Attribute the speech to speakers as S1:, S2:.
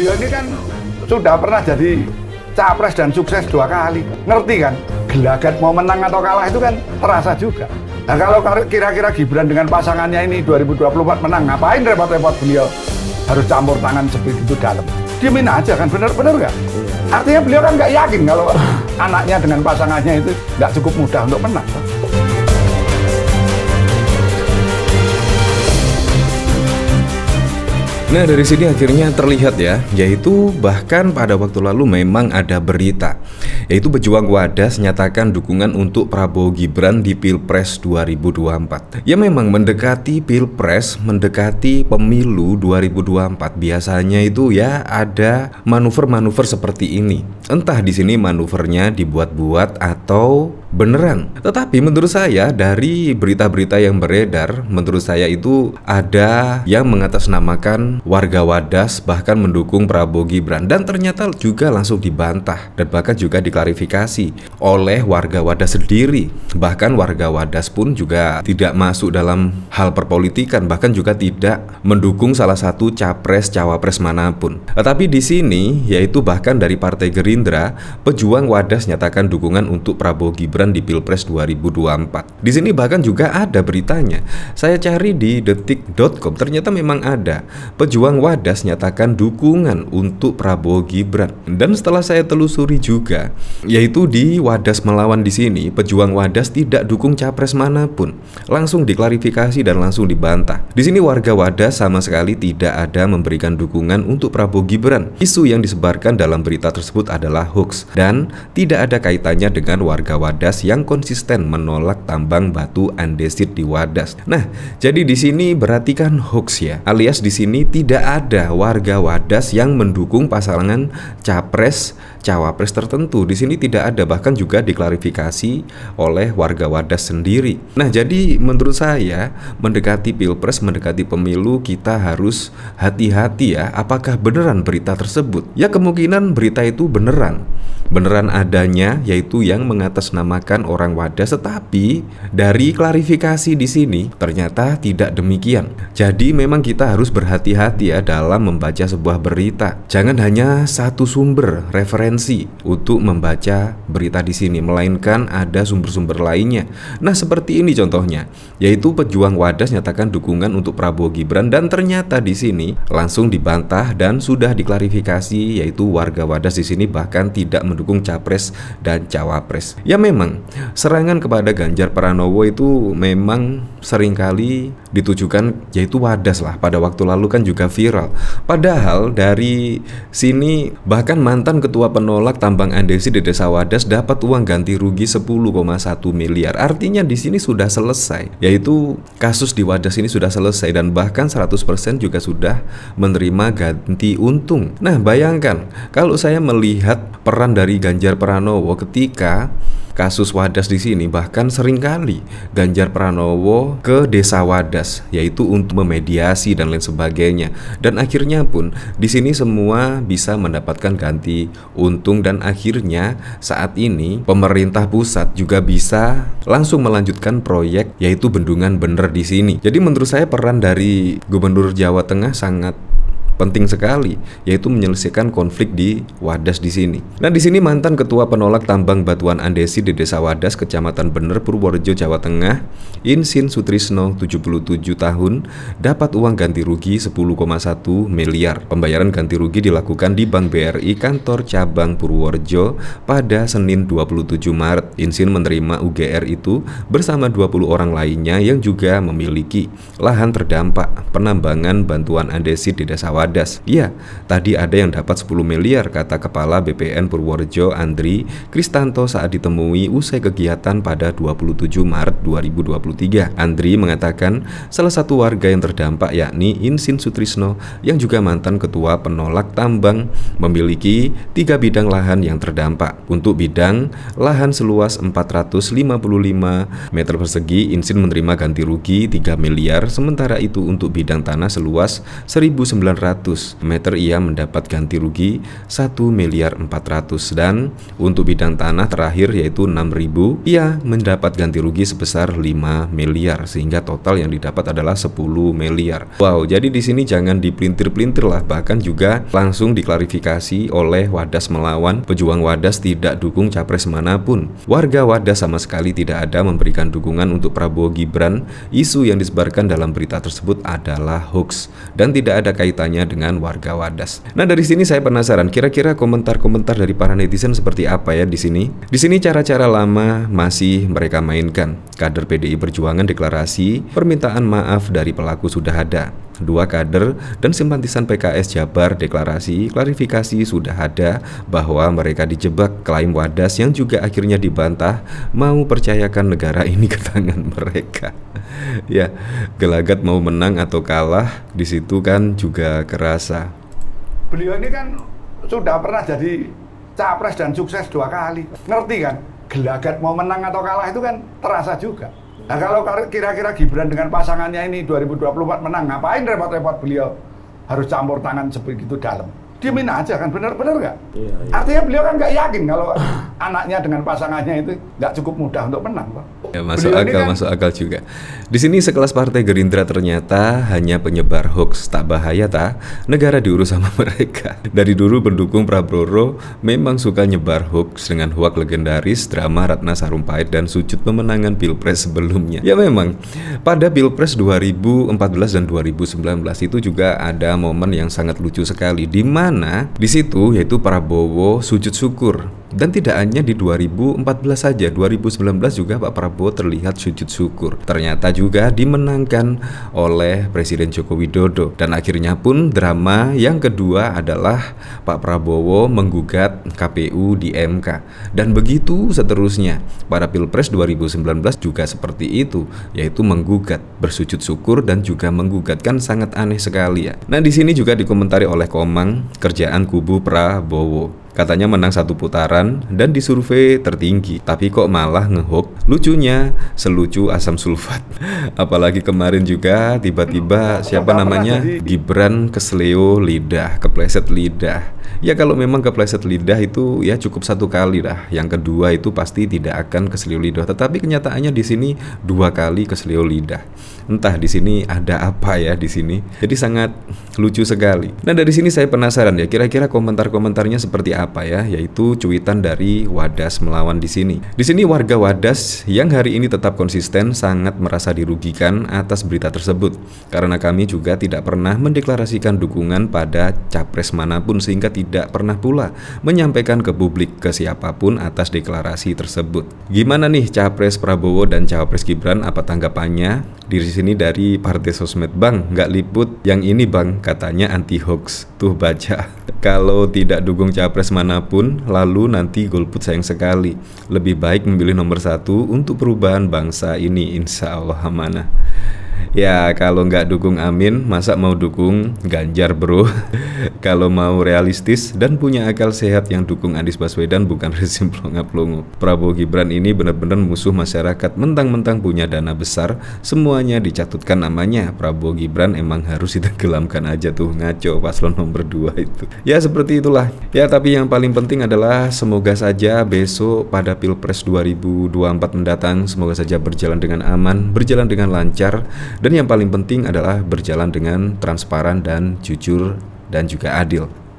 S1: beliau ini kan sudah pernah jadi capres dan sukses dua kali. Ngerti kan? Gelagat mau menang atau kalah itu kan terasa juga. Nah kalau kira-kira Gibran dengan pasangannya ini 2024 menang, ngapain repot-repot beliau harus campur tangan seperti itu dalam? Diamin aja kan, bener-bener nggak? Iya. Artinya beliau kan nggak yakin kalau anaknya dengan pasangannya itu nggak cukup mudah untuk menang.
S2: Nah dari sini akhirnya terlihat ya, yaitu bahkan pada waktu lalu memang ada berita, yaitu pejuang wadah menyatakan dukungan untuk Prabowo Gibran di Pilpres 2024. Ya memang mendekati Pilpres, mendekati pemilu 2024 biasanya itu ya ada manuver-manuver seperti ini. Entah di sini manuvernya dibuat-buat atau Beneran. Tetapi menurut saya dari berita-berita yang beredar, menurut saya itu ada yang mengatasnamakan warga Wadas bahkan mendukung Prabowo Gibran dan ternyata juga langsung dibantah dan bahkan juga diklarifikasi oleh warga Wadas sendiri. Bahkan warga Wadas pun juga tidak masuk dalam hal perpolitikan bahkan juga tidak mendukung salah satu capres cawapres manapun. Tetapi di sini yaitu bahkan dari Partai Gerindra, pejuang Wadas nyatakan dukungan untuk Prabowo Gibran Gibran di Pilpres 2024. Di sini bahkan juga ada beritanya. Saya cari di detik.com ternyata memang ada. Pejuang Wadas nyatakan dukungan untuk Prabowo Gibran. Dan setelah saya telusuri juga, yaitu di Wadas melawan di sini, pejuang Wadas tidak dukung capres manapun. Langsung diklarifikasi dan langsung dibantah. Di sini warga Wadas sama sekali tidak ada memberikan dukungan untuk Prabowo Gibran. Isu yang disebarkan dalam berita tersebut adalah hoax dan tidak ada kaitannya dengan warga Wadas yang konsisten menolak tambang batu andesit di Wadas. Nah, jadi di sini berarti kan hoax ya. Alias di sini tidak ada warga Wadas yang mendukung pasangan capres cawapres tertentu. Di sini tidak ada bahkan juga diklarifikasi oleh warga Wadas sendiri. Nah, jadi menurut saya mendekati Pilpres, mendekati pemilu kita harus hati-hati ya apakah beneran berita tersebut. Ya kemungkinan berita itu beneran beneran adanya yaitu yang mengatasnamakan orang Wadas tetapi dari klarifikasi di sini ternyata tidak demikian. Jadi memang kita harus berhati-hati ya dalam membaca sebuah berita. Jangan hanya satu sumber referensi untuk membaca berita di sini melainkan ada sumber-sumber lainnya. Nah, seperti ini contohnya yaitu pejuang Wadas nyatakan dukungan untuk Prabowo Gibran dan ternyata di sini langsung dibantah dan sudah diklarifikasi yaitu warga Wadas di sini bahkan tidak mendukung mendukung capres dan cawapres. Ya memang serangan kepada Ganjar Pranowo itu memang seringkali ditujukan yaitu Wadas lah pada waktu lalu kan juga viral. Padahal dari sini bahkan mantan ketua penolak tambang andesit di Desa Wadas dapat uang ganti rugi 10,1 miliar. Artinya di sini sudah selesai, yaitu kasus di Wadas ini sudah selesai dan bahkan 100% juga sudah menerima ganti untung. Nah, bayangkan kalau saya melihat peran dari Ganjar Pranowo ketika Kasus Wadas di sini bahkan seringkali Ganjar Pranowo ke desa Wadas yaitu untuk memediasi dan lain sebagainya. Dan akhirnya pun di sini semua bisa mendapatkan ganti untung dan akhirnya saat ini pemerintah pusat juga bisa langsung melanjutkan proyek yaitu bendungan bener di sini. Jadi menurut saya peran dari Gubernur Jawa Tengah sangat penting sekali, yaitu menyelesaikan konflik di Wadas di sini. Nah, di sini mantan ketua penolak tambang batuan andesit di Desa Wadas, Kecamatan Bener, Purworejo, Jawa Tengah, Insin Sutrisno, 77 tahun, dapat uang ganti rugi 10,1 miliar. Pembayaran ganti rugi dilakukan di Bank BRI kantor cabang Purworejo pada Senin 27 Maret. Insin menerima UGR itu bersama 20 orang lainnya yang juga memiliki lahan terdampak penambangan bantuan andesit di Desa Wadas padas. Ya, tadi ada yang dapat 10 miliar, kata Kepala BPN Purworejo Andri Kristanto saat ditemui usai kegiatan pada 27 Maret 2023. Andri mengatakan salah satu warga yang terdampak yakni Insin Sutrisno yang juga mantan ketua penolak tambang memiliki tiga bidang lahan yang terdampak. Untuk bidang lahan seluas 455 meter persegi, Insin menerima ganti rugi 3 miliar, sementara itu untuk bidang tanah seluas 1900 meter ia mendapat ganti rugi 1 miliar 400 dan untuk bidang tanah terakhir yaitu 6000 ia mendapat ganti rugi sebesar 5 miliar sehingga total yang didapat adalah 10 miliar. Wow, jadi di sini jangan dipelintir-pelintir lah bahkan juga langsung diklarifikasi oleh Wadas melawan pejuang Wadas tidak dukung capres manapun. Warga Wadas sama sekali tidak ada memberikan dukungan untuk Prabowo Gibran. Isu yang disebarkan dalam berita tersebut adalah hoax dan tidak ada kaitannya tentunya dengan warga Wadas. Nah dari sini saya penasaran, kira-kira komentar-komentar dari para netizen seperti apa ya di sini? Di sini cara-cara lama masih mereka mainkan. Kader PDI Perjuangan deklarasi, permintaan maaf dari pelaku sudah ada dua kader dan simpatisan PKS Jabar deklarasi klarifikasi sudah ada bahwa mereka dijebak klaim Wadas yang juga akhirnya dibantah mau percayakan negara ini ke tangan mereka. ya, gelagat mau menang atau kalah di situ kan juga kerasa.
S1: Beliau ini kan sudah pernah jadi capres dan sukses dua kali. Ngerti kan? Gelagat mau menang atau kalah itu kan terasa juga. Nah kalau kira-kira Gibran dengan pasangannya ini 2024 menang, ngapain repot-repot beliau harus campur tangan seperti itu dalam? diemin hmm. aja kan benar benar nggak iya, iya. artinya beliau kan nggak yakin kalau anaknya dengan pasangannya itu nggak cukup mudah untuk menang pak
S2: ya, masuk beliau akal kan, masuk akal juga di sini sekelas partai gerindra ternyata hanya penyebar hoax tak bahaya ta negara diurus sama mereka dari dulu pendukung Prabowo memang suka nyebar hoax dengan hoax legendaris drama Ratna Sarumpait dan sujud pemenangan pilpres sebelumnya ya memang pada pilpres 2014 dan 2019 itu juga ada momen yang sangat lucu sekali di mana mana di situ yaitu Prabowo sujud syukur dan tidak hanya di 2014 saja, 2019 juga Pak Prabowo terlihat sujud syukur. Ternyata juga dimenangkan oleh Presiden Joko Widodo. Dan akhirnya pun drama yang kedua adalah Pak Prabowo menggugat KPU di MK. Dan begitu seterusnya. Pada Pilpres 2019 juga seperti itu, yaitu menggugat, bersujud syukur dan juga menggugat kan sangat aneh sekali ya. Nah, di sini juga dikomentari oleh Komang kerjaan kubu Prabowo. Katanya menang satu putaran dan disurvei tertinggi, tapi kok malah ngehook? Lucunya, selucu asam sulfat. Apalagi kemarin juga tiba-tiba siapa namanya Gibran kesleo lidah, kepleset lidah. Ya kalau memang kepleset lidah itu ya cukup satu kali lah. Yang kedua itu pasti tidak akan kesleo lidah. Tetapi kenyataannya di sini dua kali kesleo lidah. Entah di sini ada apa ya di sini. Jadi sangat lucu sekali. Nah dari sini saya penasaran ya kira-kira komentar-komentarnya seperti apa ya yaitu cuitan dari Wadas melawan di sini. Di sini warga Wadas yang hari ini tetap konsisten sangat merasa dirugikan atas berita tersebut karena kami juga tidak pernah mendeklarasikan dukungan pada capres manapun sehingga tidak pernah pula menyampaikan ke publik ke siapapun atas deklarasi tersebut. Gimana nih capres Prabowo dan capres Gibran apa tanggapannya? Di sini dari partai sosmed bang nggak liput yang ini bang katanya anti hoax tuh baca kalau tidak dukung capres manapun lalu nanti golput sayang sekali lebih baik memilih nomor satu untuk perubahan bangsa ini insya Allah amanah ya kalau nggak dukung Amin masa mau dukung Ganjar bro kalau mau realistis dan punya akal sehat yang dukung Anies Baswedan bukan rezim plonga pelongo Prabowo Gibran ini benar-benar musuh masyarakat mentang-mentang punya dana besar semuanya dicatutkan namanya Prabowo Gibran emang harus ditenggelamkan aja tuh ngaco paslon nomor 2 itu ya seperti itulah ya tapi yang paling penting adalah semoga saja besok pada Pilpres 2024 mendatang semoga saja berjalan dengan aman berjalan dengan lancar dan yang paling penting adalah berjalan dengan transparan dan jujur dan juga adil.